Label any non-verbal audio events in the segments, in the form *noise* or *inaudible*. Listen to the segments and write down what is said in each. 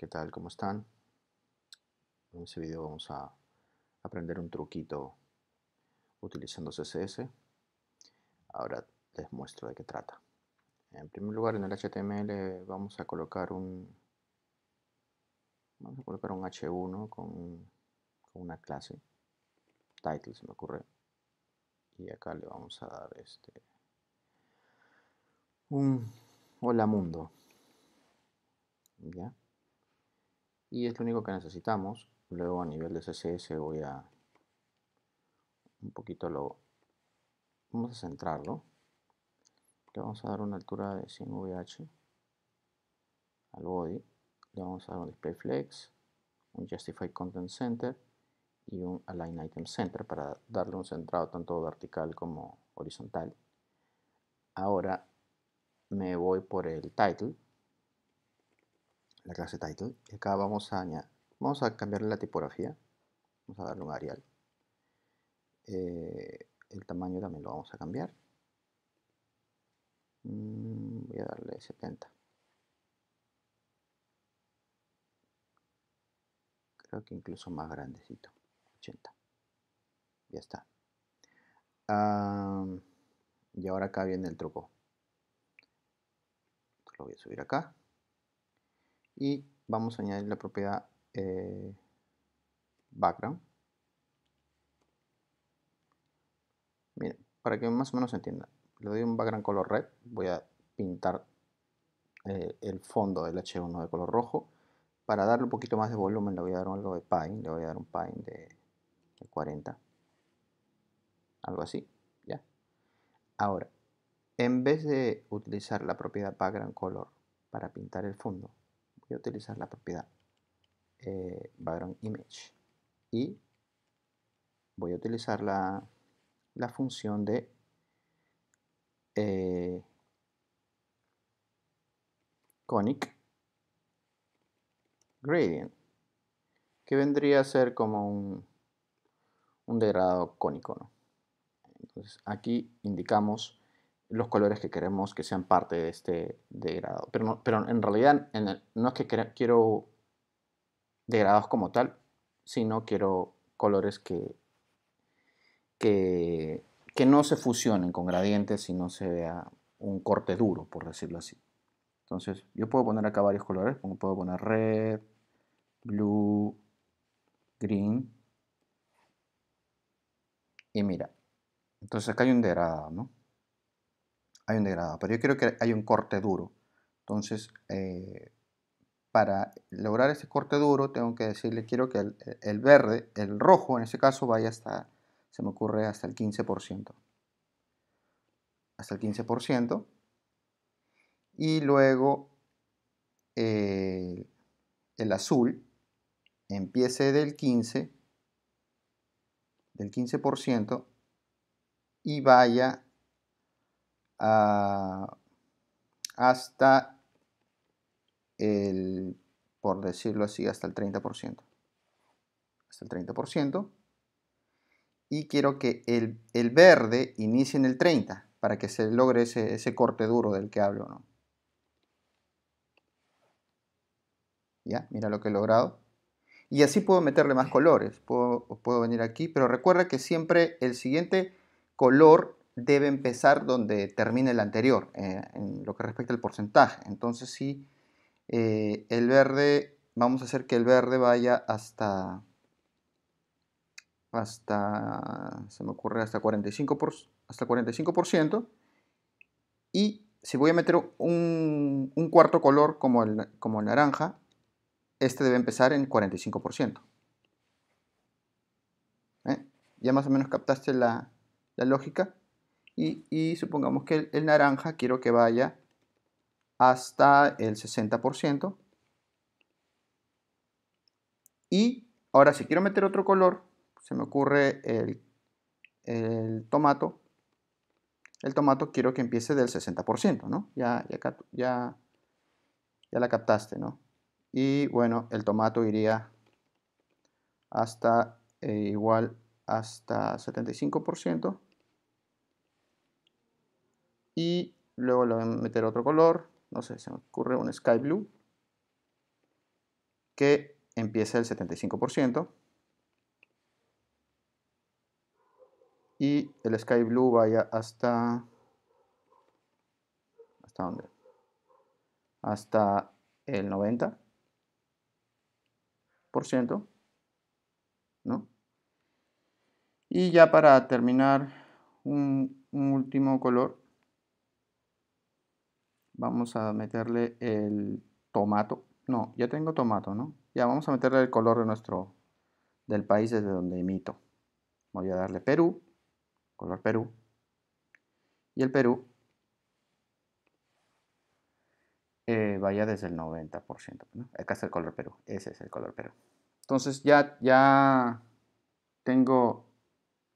¿Qué tal? ¿Cómo están? En este video vamos a aprender un truquito utilizando CSS. Ahora les muestro de qué trata. En primer lugar, en el HTML vamos a colocar un vamos a colocar un h1 con, con una clase title se me ocurre y acá le vamos a dar este un hola mundo ya y es lo único que necesitamos. Luego a nivel de CSS voy a un poquito lo vamos a centrarlo. Le vamos a dar una altura de 100 VH al body. Le vamos a dar un display flex, un justify content center y un align item center para darle un centrado tanto vertical como horizontal. Ahora me voy por el title clase title y acá vamos a añadir, vamos a cambiarle la tipografía vamos a darle un Arial eh, el tamaño también lo vamos a cambiar mm, voy a darle 70 creo que incluso más grandecito 80 ya está y ahora acá viene el truco lo voy a subir acá y vamos a añadir la propiedad eh, background. para que más o menos se entienda, le doy un background color red, voy a pintar eh, el fondo del H1 de color rojo. Para darle un poquito más de volumen le voy a dar algo de pine, le voy a dar un pine de, de 40. Algo así, ¿ya? Ahora, en vez de utilizar la propiedad background color para pintar el fondo, voy a utilizar la propiedad eh, background image y voy a utilizar la, función de eh, conic gradient que vendría a ser como un, un degradado cónico ¿no? entonces aquí indicamos los colores que queremos que sean parte de este degradado. Pero, pero en realidad no es que quiero degradados como tal, sino quiero colores que, que, que no se fusionen con gradientes y no se vea un corte duro, por decirlo así. Entonces yo puedo poner acá varios colores, como puedo poner red, blue, green. Y mira, entonces acá hay un degradado, ¿no? hay un degradado, pero yo quiero que hay un corte duro. Entonces, eh, para lograr ese corte duro, tengo que decirle, quiero que el, verde, el rojo en ese caso, vaya hasta, se me ocurre, hasta el 15%. Hasta el 15%. Y luego eh, el azul empiece del 15, del 15% y vaya hasta el, por decirlo así, hasta el 30%. Hasta el 30%. Y quiero que el, verde inicie en el 30% para que se logre ese, corte duro del que hablo. ¿no? ¿Ya? Mira lo que he logrado. Y así puedo meterle más colores. Puedo, puedo venir aquí, pero recuerda que siempre el siguiente color debe empezar donde termine el anterior, eh, en lo que respecta al porcentaje. Entonces, si eh, el verde, vamos a hacer que el verde vaya hasta, hasta se me ocurre, hasta 45%, hasta 45% y si voy a meter un, un cuarto color como el, como naranja, este debe empezar en 45%. ¿Eh? ¿Ya más o menos captaste la lógica? y, supongamos que el, naranja quiero que vaya hasta el 60%. Y ahora si quiero meter otro color, se me ocurre el, el tomato. El tomato quiero que empiece del 60%, ¿no? Ya, ya, ya, ya la captaste, ¿no? Y bueno, el tomato iría hasta eh, igual hasta 75% y luego le voy a meter otro color, no sé, se me ocurre un sky blue, que empiece el 75%, y el sky blue vaya hasta, ¿hasta dónde? Hasta el 90%, ¿no? Y ya para terminar, un último color Vamos a meterle el tomato. No, ya tengo tomato, ¿no? Ya, vamos a meterle el color de nuestro, del país desde donde imito. Voy a darle Perú, color Perú. Y el Perú eh, vaya desde el 90%. Acá está el color Perú, ese es el color Perú. Entonces ya, ya tengo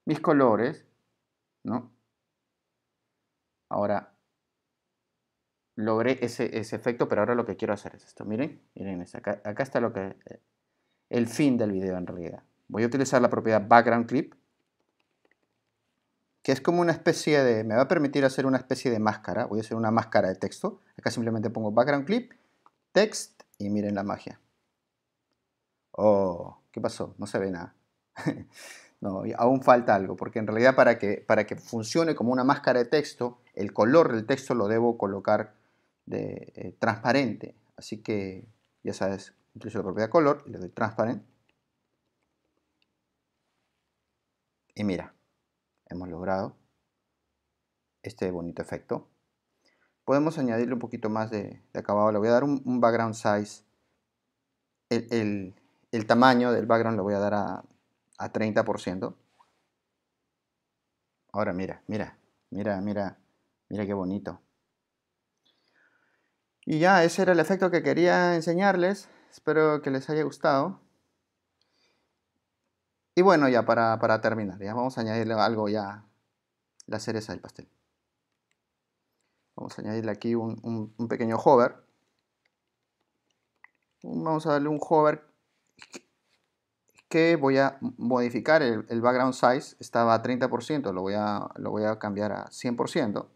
mis colores, ¿no? Ahora logré ese, efecto, pero ahora lo que quiero hacer es esto. Miren, miren, acá, está lo que eh, el fin del video en realidad. Voy a utilizar la propiedad background clip, que es como una especie de, me va a permitir hacer una especie de máscara. Voy a hacer una máscara de texto. Acá simplemente pongo background clip, text y miren la magia. Oh, ¿qué pasó? No se ve nada. *laughs* no, aún falta algo, porque en realidad para que, para que funcione como una máscara de texto, el color del texto lo debo colocar de, eh, transparente. Así que ya sabes, incluso la propiedad color y le doy transparent. Y mira, hemos logrado este bonito efecto. Podemos añadirle un poquito más de, acabado. Le voy a dar un, background size. El, tamaño del background lo voy a dar a, a 30%. Ahora mira, mira, mira, mira, mira qué bonito. Y ya, ese era el efecto que quería enseñarles. Espero que les haya gustado. Y bueno, ya para, terminar, ya vamos a añadirle algo ya, la cereza del pastel. Vamos a añadirle aquí un, pequeño hover. Vamos a darle un hover que voy a modificar el, background size, estaba a 30%, lo voy a, lo voy a cambiar a 100%.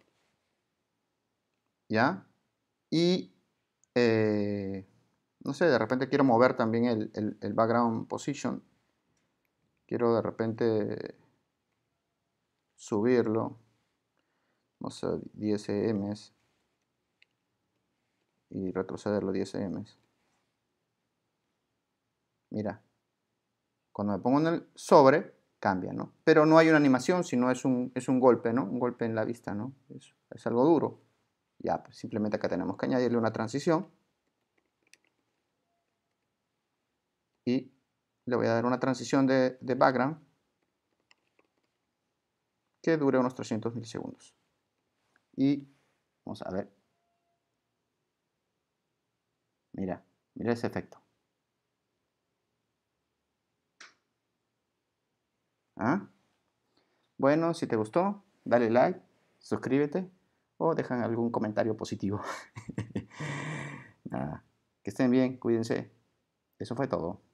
¿Ya? y eh, no sé, de repente quiero mover también el, background position. Quiero de repente subirlo. Vamos a 10 m. y retrocederlo 10 ms. Mira, cuando me pongo en el sobre, cambia, ¿no? Pero no hay una animación, sino es un, es un golpe, ¿no? Un golpe en la vista, ¿no? es algo duro. Ya, pues, simplemente acá tenemos que añadirle una transición. Y le voy a dar una transición de, background que dure unos 300 milisegundos. Y vamos a ver. Mira, mira ese efecto. ¿Ah? Bueno, si te gustó, dale like, suscríbete o dejan algún comentario positivo. *laughs* Nada, que estén bien, cuídense. Eso fue todo.